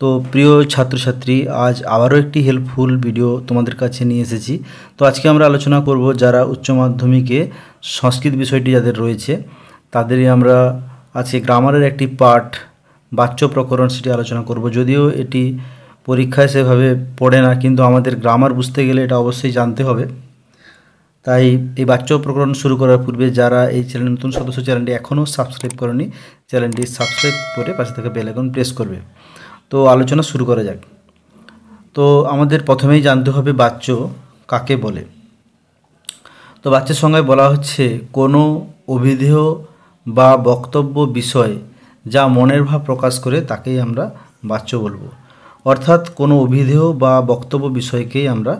তো প্রিয় ছাত্রছাত্রী আজ আবারও একটি হেল্পফুল ভিডিও তোমাদের কাছে নিয়ে এসেছি তো আজকে আমরা আলোচনা করব যারা উচ্চ মাধ্যমিকে সংস্কৃত বিষয়টি যাদের রয়েছে তাদেরই আমরা আজকে গ্রামারের একটি পাঠ বাচ্য প্রকরণ সেটি আলোচনা করব যদিও এটি পরীক্ষায় সেভাবে পড়ে না কিন্তু আমাদের গ্রামার বুঝতে গেলে এটা অবশ্যই জানতে হবে তাই এই বাচ্চ প্রকরণ শুরু করার পূর্বে যারা এই চ্যানেল নতুন সদস্য চ্যানেলটি এখনও সাবস্ক্রাইব করেনি চ্যানেলটি সাবস্ক্রাইব করে পাশে থেকে বেল প্রেস করবে তো আলোচনা শুরু করা যাক তো আমাদের প্রথমেই জানতে হবে বাচ্য কাকে বলে তো বাচ্চার সঙ্গে বলা হচ্ছে কোনো অভিধেয় বা বক্তব্য বিষয় যা মনের ভাব প্রকাশ করে তাকেই আমরা বাচ্য বলবো অর্থাৎ কোনো অভিধেয় বা বক্তব্য বিষয়কেই আমরা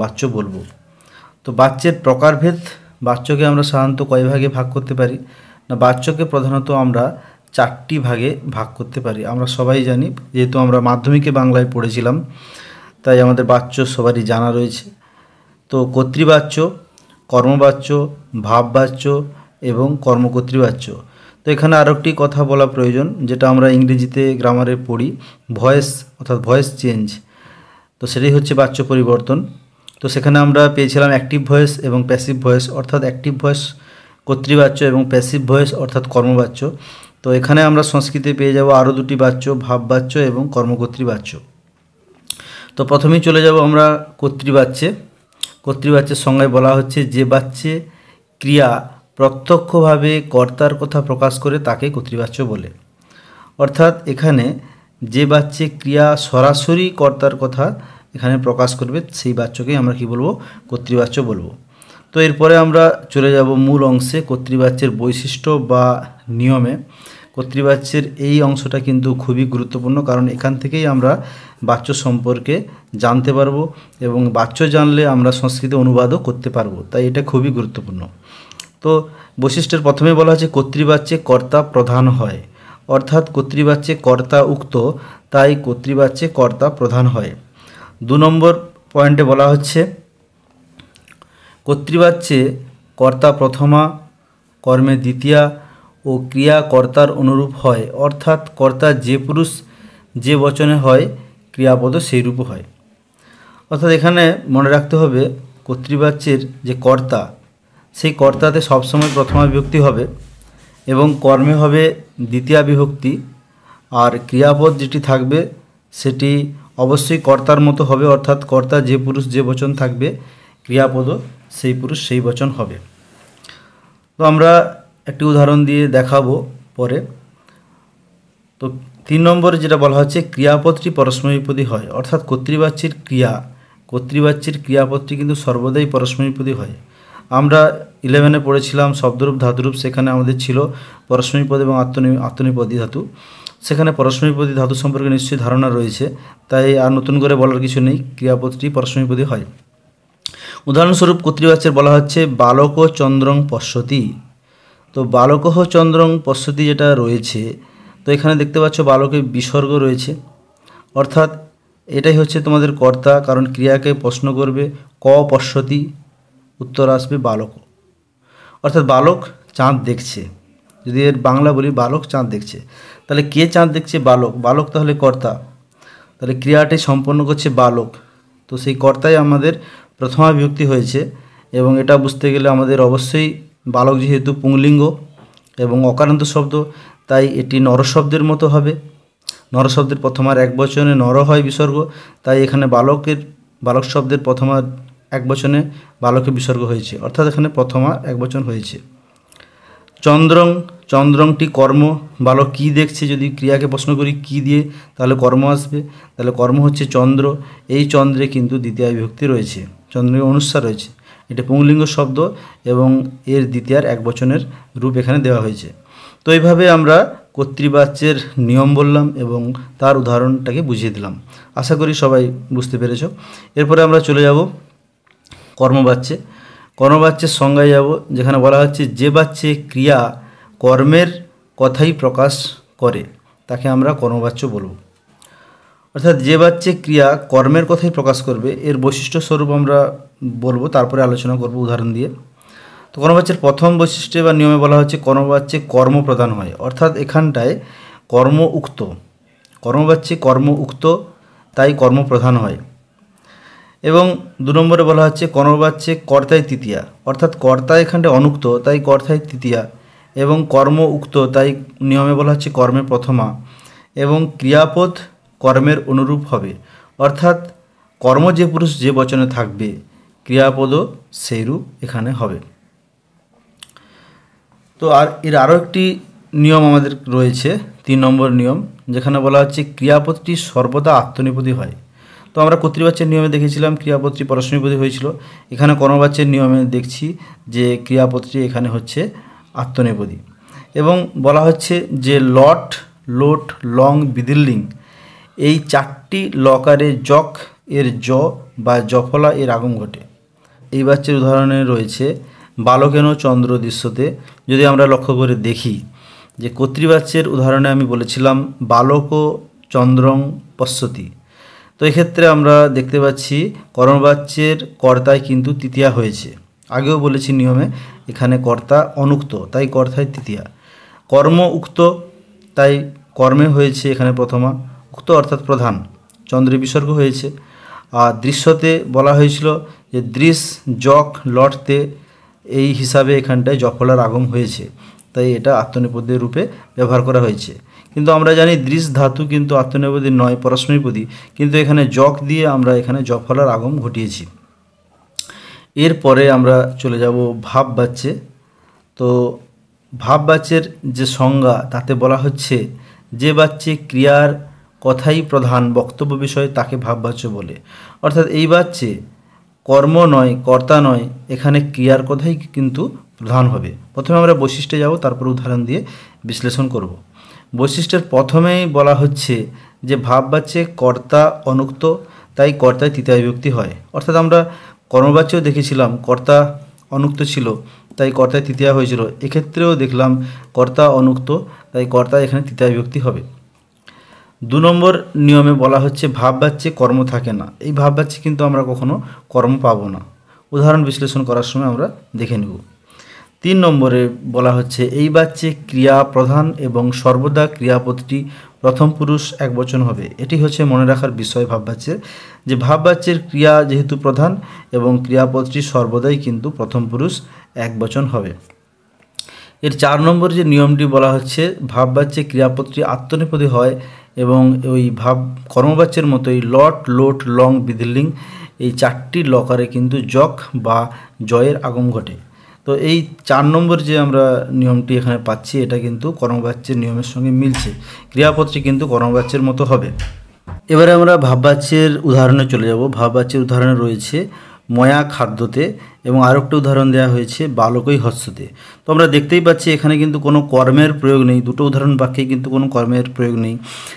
বাচ্য বলবো তো বাচ্চের প্রকারভেদ বাচ্যকে আমরা সাধারণত কয় ভাগে ভাগ করতে পারি না বাচ্যকে প্রধানত আমরা চারটি ভাগে ভাগ করতে পারি আমরা সবাই জানি যেহেতু আমরা মাধ্যমিকে বাংলায় পড়েছিলাম তাই আমাদের বাচ্য সবারই জানা রয়েছে তো কর্তৃবাচ্য কর্মবাচ্য ভাববাচ্য এবং কর্মকর্তৃবাচ্য তো এখানে আরও একটি কথা বলা প্রয়োজন যেটা আমরা ইংরেজিতে গ্রামারে পড়ি ভয়েস অর্থাৎ ভয়েস চেঞ্জ তো সেটাই হচ্ছে বাচ্য পরিবর্তন তো সেখানে আমরা পেয়েছিলাম অ্যাক্টিভ ভয়েস এবং প্যাসিভ ভয়েস অর্থাৎ অ্যাক্টিভ ভয়েস কর্তৃবাচ্য এবং প্যাসিভ ভয়েস অর্থাৎ কর্মবাচ্য তো এখানে আমরা সংস্কৃতি পেয়ে যাব আরও দুটি বাচ্য ভাববাচ্য এবং কর্মকর্তৃবাচ্য তো প্রথমেই চলে যাব আমরা কর্তৃবাচ্যে কর্তৃবাচ্যের সঙ্গে বলা হচ্ছে যে বাচ্চে ক্রিয়া প্রত্যক্ষভাবে কর্তার কথা প্রকাশ করে তাকে কর্তৃবাচ্য বলে অর্থাৎ এখানে যে বাচ্চে ক্রিয়া সরাসরি কর্তার কথা এখানে প্রকাশ করবে সেই বাচ্চকেই আমরা কি বলবো কর্তৃবাচ্য বলবো তো এরপরে আমরা চলে যাব মূল অংশে কর্তৃবাচ্যের বৈশিষ্ট্য বা নিয়মে কর্তৃবাচ্যের এই অংশটা কিন্তু খুবই গুরুত্বপূর্ণ কারণ এখান থেকেই আমরা বাচ্য সম্পর্কে জানতে পারবো এবং বাচ্য জানলে আমরা সংস্কৃতি অনুবাদও করতে পারবো তাই এটা খুবই গুরুত্বপূর্ণ তো বৈশিষ্ট্যের প্রথমে বলা হচ্ছে কর্তৃবাচ্যে কর্তা প্রধান হয় অর্থাৎ কর্তৃবাচ্যে কর্তা উক্ত তাই কর্তৃবাচ্যে কর্তা প্রধান হয় দু নম্বর পয়েন্টে বলা হচ্ছে কর্তৃবাচ্যে কর্তা প্রথমা কর্মে দ্বিতীয়া ও ক্রিয়া কর্তার অনুরূপ হয় অর্থাৎ কর্তা যে পুরুষ যে বচনে হয় ক্রিয়াপদ সেই রূপ হয় অর্থাৎ এখানে মনে রাখতে হবে কর্তৃবাচ্যের যে কর্তা সেই কর্তাতে সবসময় প্রথমা বিভক্তি হবে এবং কর্মে হবে দ্বিতীয়া বিভক্তি আর ক্রিয়াপদ যেটি থাকবে সেটি অবশ্যই কর্তার মতো হবে অর্থাৎ কর্তা যে পুরুষ যে বচন থাকবে ক্রিয়াপদও সেই পুরুষ সেই বচন হবে তো আমরা একটি উদাহরণ দিয়ে দেখাবো পরে তো তিন নম্বরে যেটা বলা হচ্ছে ক্রিয়াপদটি পরস্ময়ীপদী হয় অর্থাৎ কর্তৃবাচ্যের ক্রিয়া কর্তৃবাচ্যের ক্রিয়াপদটি কিন্তু সর্বদাই পরস্ময়ীপদী হয় আমরা ইলেভেনে পড়েছিলাম শব্দরূপ ধাতুরূপ সেখানে আমাদের ছিল পরস্ময়ীপদ এবং আত্মনি আত্মনিপদী ধাতু সেখানে পরস্ময়ীপদী ধাতু সম্পর্কে নিশ্চয়ই ধারণা রয়েছে তাই আর নতুন করে বলার কিছু নেই ক্রিয়াপদটি পরস্ময়ীপদী হয় উদাহরণস্বরূপ কর্তৃবাচ্যের বলা হচ্ছে বালক চন্দ্রং পশ্যতি তো বালকহ চন্দ্রং পশ্যতি যেটা রয়েছে তো এখানে দেখতে পাচ্ছ বালকে বিসর্গ রয়েছে অর্থাৎ এটাই হচ্ছে তোমাদের কর্তা কারণ ক্রিয়াকে প্রশ্ন করবে ক পশ্যতি উত্তর আসবে বালক অর্থাৎ বালক চাঁদ দেখছে যদি এর বাংলা বলি বালক চাঁদ দেখছে তাহলে কে চাঁদ দেখছে বালক বালক তাহলে কর্তা তাহলে ক্রিয়াটি সম্পন্ন করছে বালক তো সেই কর্তাই আমাদের প্রথমা বিভক্তি হয়েছে এবং এটা বুঝতে গেলে আমাদের অবশ্যই বালক যেহেতু পুংলিঙ্গ এবং অকারান্ত শব্দ তাই এটি নরশব্দের মতো হবে নরশব্দের প্রথমার এক বচনে নর হয় বিসর্গ তাই এখানে বালকের বালক শব্দের প্রথমার এক বচনে বালকে বিসর্গ হয়েছে অর্থাৎ এখানে প্রথমা এক বচন হয়েছে চন্দ্রং চন্দ্রংটি কর্ম বালক কি দেখছে যদি ক্রিয়াকে প্রশ্ন করি কি দিয়ে তাহলে কর্ম আসবে তাহলে কর্ম হচ্ছে চন্দ্র এই চন্দ্রে কিন্তু দ্বিতীয় বিভক্তি রয়েছে চন্দ্রকে অনুসার রয়েছে এটা পুংলিঙ্গ শব্দ এবং এর দ্বিতীয়ার এক বচনের রূপ এখানে দেওয়া হয়েছে তো এইভাবে আমরা কর্তৃবাচ্যের নিয়ম বললাম এবং তার উদাহরণটাকে বুঝিয়ে দিলাম আশা করি সবাই বুঝতে পেরেছ এরপরে আমরা চলে যাব কর্মবাচ্যে কর্মবাচ্যের সংজ্ঞায় যাব যেখানে বলা হচ্ছে যে বাচ্চে ক্রিয়া কর্মের কথাই প্রকাশ করে তাকে আমরা কর্মবাচ্য বলবো অর্থাৎ যে বাচ্চে ক্রিয়া কর্মের কথাই প্রকাশ করবে এর বৈশিষ্ট্য স্বরূপ আমরা বলবো তারপরে আলোচনা করব উদাহরণ দিয়ে তো কোনো বাচ্চার প্রথম বৈশিষ্ট্যে বা নিয়মে বলা হচ্ছে কোনো বাচ্চে কর্ম প্রদান হয় অর্থাৎ এখানটায় কর্ম উক্ত কর্ম বাচ্চে কর্ম উক্ত তাই কর্ম প্রধান হয় এবং দু নম্বরে বলা হচ্ছে বাচ্চে কর্তায় তৃতীয়া অর্থাৎ কর্তা এখানটায় অনুক্ত তাই কর্তায় তৃতীয়া এবং কর্ম উক্ত তাই নিয়মে বলা হচ্ছে কর্মে প্রথমা এবং ক্রিয়াপথ কর্মের অনুরূপ হবে অর্থাৎ কর্ম যে পুরুষ যে বচনে থাকবে ক্রিয়াপদও সেইরূপ এখানে হবে তো আর এর আরও একটি নিয়ম আমাদের রয়েছে তিন নম্বর নিয়ম যেখানে বলা হচ্ছে ক্রিয়াপদটি সর্বদা আত্মনিপতি হয় তো আমরা কর্তৃবাচ্যের নিয়মে দেখেছিলাম ক্রিয়াপদটি পরশ্রনিপতি হয়েছিল এখানে কর্মবাচ্যের নিয়মে দেখছি যে ক্রিয়াপদটি এখানে হচ্ছে আত্মনিপদী এবং বলা হচ্ছে যে লট লোট লং বিদিল্লিং এই চারটি লকারে জক এর জ বা জফলা এর আগম ঘটে এই বাচ্চার উদাহরণে রয়েছে বালকেন চন্দ্র দৃশ্যতে যদি আমরা লক্ষ্য করে দেখি যে কর্তৃবাচ্যের উদাহরণে আমি বলেছিলাম বালক ও চন্দ্রং পশ্যতি তো এক্ষেত্রে আমরা দেখতে পাচ্ছি করণবাচ্যের কর্তায় কিন্তু তৃতীয়া হয়েছে আগেও বলেছি নিয়মে এখানে কর্তা অনুক্ত তাই কর্তায় তৃতীয়া কর্ম উক্ত তাই কর্মে হয়েছে এখানে প্রথমা উক্ত অর্থাৎ প্রধান চন্দ্রের বিসর্গ হয়েছে আর দৃশ্যতে বলা হয়েছিল যে দৃশ জক লটতে এই হিসাবে এখানটায় জফলার আগম হয়েছে তাই এটা আত্মনেপদ্যের রূপে ব্যবহার করা হয়েছে কিন্তু আমরা জানি দৃশ ধাতু কিন্তু আত্মনেপদী নয় পরস্মৈপদী কিন্তু এখানে জক দিয়ে আমরা এখানে জফলার আগম ঘটিয়েছি এরপরে আমরা চলে যাব ভাব বাচ্চে তো ভাব বাচ্চের যে সংজ্ঞা তাতে বলা হচ্ছে যে বাচ্চে ক্রিয়ার কথাই প্রধান বক্তব্য বিষয়ে তাকে ভাববাচ্য বলে অর্থাৎ এই বাচ্চে কর্ম নয় কর্তা নয় এখানে ক্রিয়ার কথাই কিন্তু প্রধান হবে প্রথমে আমরা বৈশিষ্ট্যে যাব তারপর উদাহরণ দিয়ে বিশ্লেষণ করব বৈশিষ্ট্যের প্রথমেই বলা হচ্ছে যে বাচ্চে কর্তা অনুক্ত তাই কর্তায় তৃতীয় বিভক্তি হয় অর্থাৎ আমরা কর্মবাচ্যেও দেখেছিলাম কর্তা অনুক্ত ছিল তাই কর্তায় তৃতীয়া হয়েছিল এক্ষেত্রেও দেখলাম কর্তা অনুক্ত তাই কর্তা এখানে তৃতীয় বিভক্তি হবে দু নম্বর নিয়মে বলা হচ্ছে ভাব বাচ্চে কর্ম থাকে না এই ভাব বাচ্চে কিন্তু আমরা কখনো কর্ম পাবো না উদাহরণ বিশ্লেষণ করার সময় আমরা দেখে নেব তিন নম্বরে বলা হচ্ছে এই বাচ্চে ক্রিয়া প্রধান এবং সর্বদা ক্রিয়াপদটি প্রথম পুরুষ এক বচন হবে এটি হচ্ছে মনে রাখার বিষয় বাচ্চের যে ভাব বাচ্চের ক্রিয়া যেহেতু প্রধান এবং ক্রিয়াপদটি সর্বদাই কিন্তু প্রথম পুরুষ এক বচন হবে এর চার নম্বর যে নিয়মটি বলা হচ্ছে ভাব বাচ্চে ক্রিয়াপদটি আত্মনিপদী হয় এবং ওই ভাব কর্মবাচ্যের মতোই লট লোট লং বিধিলিং এই চারটি লকারে কিন্তু জক বা জয়ের আগম ঘটে তো এই চার নম্বর যে আমরা নিয়মটি এখানে পাচ্ছি এটা কিন্তু কর্মবাচ্যের নিয়মের সঙ্গে মিলছে ক্রিয়াপত্রটি কিন্তু কর্মবাচ্যের মতো হবে এবারে আমরা ভাববাচ্যের উদাহরণে চলে যাব ভাববাচ্যের উদাহরণে রয়েছে ময়া খাদ্যতে এবং আরেকটা উদাহরণ দেওয়া হয়েছে বালকই হস্যতে তো আমরা দেখতেই পাচ্ছি এখানে কিন্তু কোনো কর্মের প্রয়োগ নেই দুটো উদাহরণ বাক্যে কিন্তু কোনো কর্মের প্রয়োগ নেই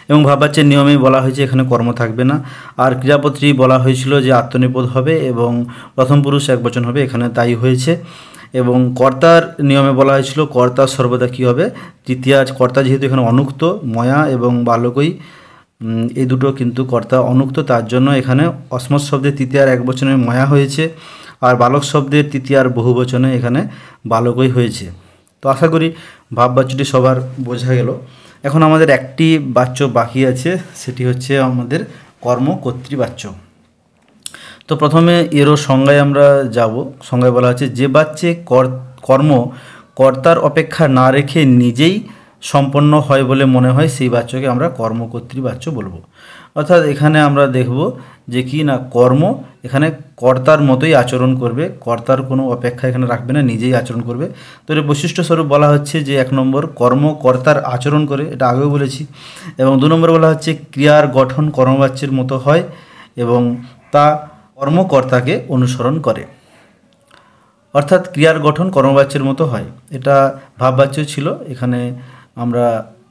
এবং ভাবাচ্ছে নিয়মে বলা হয়েছে এখানে কর্ম থাকবে না আর ক্রিয়াপত্রী বলা হয়েছিল যে আত্মনিপদ হবে এবং প্রথম পুরুষ এক বচন হবে এখানে তাই হয়েছে এবং কর্তার নিয়মে বলা হয়েছিল কর্তা সর্বদা কী হবে তৃতীয় কর্তা যেহেতু এখানে অনুক্ত ময়া এবং বালকই এই দুটো কিন্তু কর্তা অনুক্ত তার জন্য এখানে অসমত শব্দের তৃতীয়ার এক বচনে ময়া হয়েছে আর বালক শব্দের তৃতীয়ার বহু বচনে এখানে বালকই হয়েছে তো আশা করি ভাব বাচ্যটি সবার বোঝা গেল এখন আমাদের একটি বাচ্য বাকি আছে সেটি হচ্ছে আমাদের কর্ম কর্তৃবাচ্য তো প্রথমে এরও সংজ্ঞায় আমরা যাব সংজ্ঞায় বলা হচ্ছে যে বাচ্চে কর্ম কর্তার অপেক্ষা না রেখে নিজেই সম্পন্ন হয় বলে মনে হয় সেই বাচ্যকে আমরা কর্মকর্ত্রী বাচ্য বলবো অর্থাৎ এখানে আমরা দেখব যে কি না কর্ম এখানে কর্তার মতোই আচরণ করবে কর্তার কোনো অপেক্ষা এখানে রাখবে না নিজেই আচরণ করবে তো এর বৈশিষ্ট্য স্বরূপ বলা হচ্ছে যে এক নম্বর কর্ম কর্তার আচরণ করে এটা আগেও বলেছি এবং দু নম্বর বলা হচ্ছে ক্রিয়ার গঠন কর্মবাচ্যের মতো হয় এবং তা কর্মকর্তাকে অনুসরণ করে অর্থাৎ ক্রিয়ার গঠন কর্মবাচ্যের মতো হয় এটা ভাববাচ্য ছিল এখানে আমরা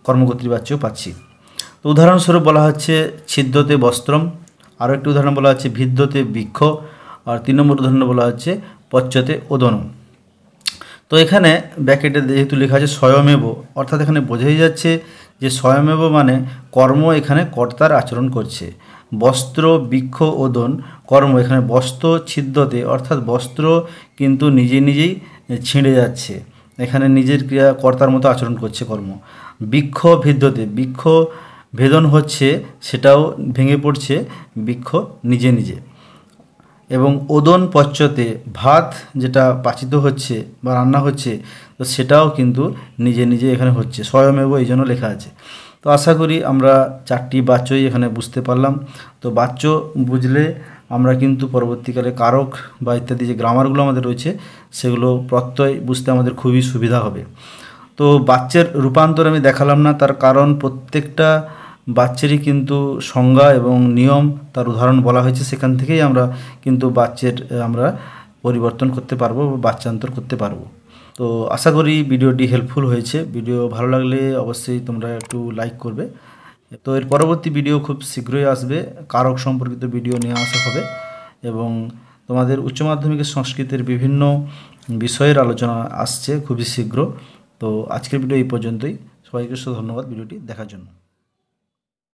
কর্মগোত্রী বাচ্যও পাচ্ছি তো উদাহরণস্বরূপ বলা হচ্ছে ছিদ্রতে বস্ত্রম আরও একটি উদাহরণ বলা হচ্ছে ভিদ্যতে বৃক্ষ আর তিন নম্বর উদাহরণ বলা হচ্ছে পচ্চতে ওদনম তো এখানে ব্যাকেটে যেহেতু লেখা আছে স্বয়মেব অর্থাৎ এখানে বোঝাই যাচ্ছে যে স্বয়মেব মানে কর্ম এখানে কর্তার আচরণ করছে বস্ত্র বৃক্ষ ওদন কর্ম এখানে বস্ত্র ছিদ্রতে অর্থাৎ বস্ত্র কিন্তু নিজে নিজেই ছিঁড়ে যাচ্ছে এখানে নিজের ক্রিয়া কর্তার মতো আচরণ করছে কর্ম বৃক্ষ ভেদ্যতে বৃক্ষ ভেদন হচ্ছে সেটাও ভেঙে পড়ছে বৃক্ষ নিজে নিজে এবং ওদন পচ্চতে ভাত যেটা পাচিত হচ্ছে বা রান্না হচ্ছে তো সেটাও কিন্তু নিজে নিজে এখানে হচ্ছে স্বয়মেব এই জন্য লেখা আছে তো আশা করি আমরা চারটি বাচ্যই এখানে বুঝতে পারলাম তো বাচ্য বুঝলে আমরা কিন্তু পরবর্তীকালে কারক বা ইত্যাদি যে গ্রামারগুলো আমাদের রয়েছে সেগুলো প্রত্যয় বুঝতে আমাদের খুবই সুবিধা হবে তো বাচ্চের রূপান্তর আমি দেখালাম না তার কারণ প্রত্যেকটা বাচ্চেরই কিন্তু সংজ্ঞা এবং নিয়ম তার উদাহরণ বলা হয়েছে সেখান থেকেই আমরা কিন্তু বাচ্চের আমরা পরিবর্তন করতে পারবো বা বাচ্চান্তর করতে পারবো তো আশা করি ভিডিওটি হেল্পফুল হয়েছে ভিডিও ভালো লাগলে অবশ্যই তোমরা একটু লাইক করবে তো এর পরবর্তী ভিডিও খুব শীঘ্রই আসবে কারক সম্পর্কিত ভিডিও নিয়ে আসা হবে এবং তোমাদের উচ্চ মাধ্যমিকের সংস্কৃতির বিভিন্ন বিষয়ের আলোচনা আসছে খুবই শীঘ্র তো আজকের ভিডিও এই পর্যন্তই সবাইকে ধন্যবাদ ভিডিওটি দেখার জন্য